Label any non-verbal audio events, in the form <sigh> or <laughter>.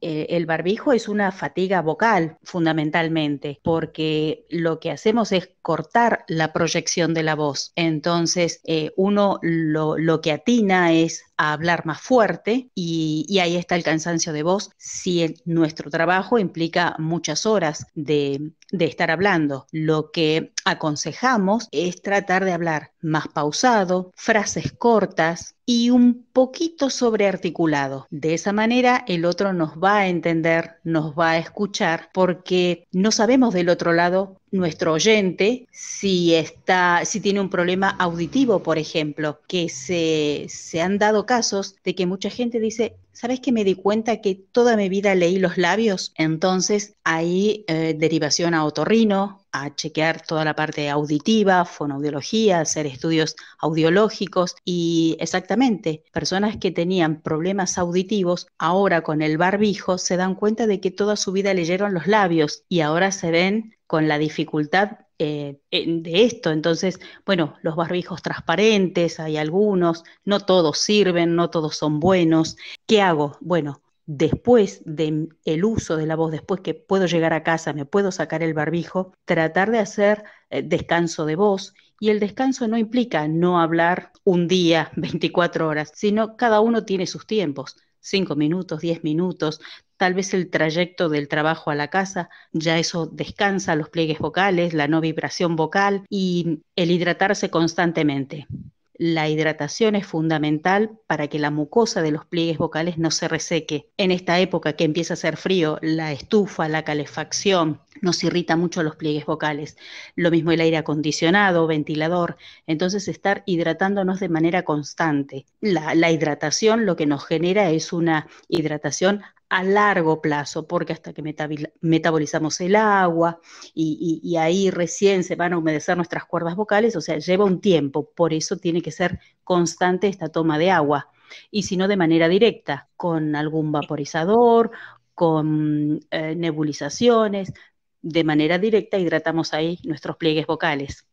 Eh, el barbijo es una fatiga vocal fundamentalmente, porque lo que hacemos es cortar la proyección de la voz. Entonces, eh, uno lo que atina es a hablar más fuerte y, ahí está el cansancio de voz si nuestro trabajo implica muchas horas de, de estar hablando. Lo que aconsejamos es tratar de hablar más pausado, frases cortas y un poquito sobrearticulado. De esa manera el otro nos va a entender, nos va a escuchar, porque no sabemos del otro lado nuestro oyente si, está, si tiene un problema auditivo, por ejemplo, que se, se han dado casos de que mucha gente dice, ¿sabes que me di cuenta que toda mi vida leí los labios? Entonces hay eh, derivación a otorrino, a chequear toda la parte auditiva, fonoaudiología, hacer estudios audiológicos y exactamente, personas que tenían problemas auditivos ahora con el barbijo se dan cuenta de que toda su vida leyeron los labios y ahora se ven con la dificultad eh, de esto. Entonces, bueno, los barbijos transparentes, hay algunos, no todos sirven, no todos son buenos. ¿Qué hago? Bueno, después del uso de la voz, después que puedo llegar a casa, me puedo sacar el barbijo, tratar de hacer eh, descanso de voz. Y el descanso no implica no hablar un día, 24 <laughs> horas, sino cada uno tiene sus tiempos cinco minutos, diez minutos, tal vez el trayecto del trabajo a la casa, ya eso descansa los pliegues vocales, la no vibración vocal y el hidratarse constantemente. La hidratación es fundamental para que la mucosa de los pliegues vocales no se reseque. En esta época que empieza a hacer frío, la estufa, la calefacción nos irrita mucho los pliegues vocales. Lo mismo el aire acondicionado, ventilador. Entonces estar hidratándonos de manera constante. La, la hidratación lo que nos genera es una hidratación a largo plazo, porque hasta que metabolizamos el agua y, ahí recién se van a humedecer nuestras cuerdas vocales, o sea, lleva un tiempo, por eso tiene que ser constante esta toma de agua, y si no de manera directa, con algún vaporizador, con eh, nebulizaciones, de manera directa hidratamos ahí nuestros pliegues vocales.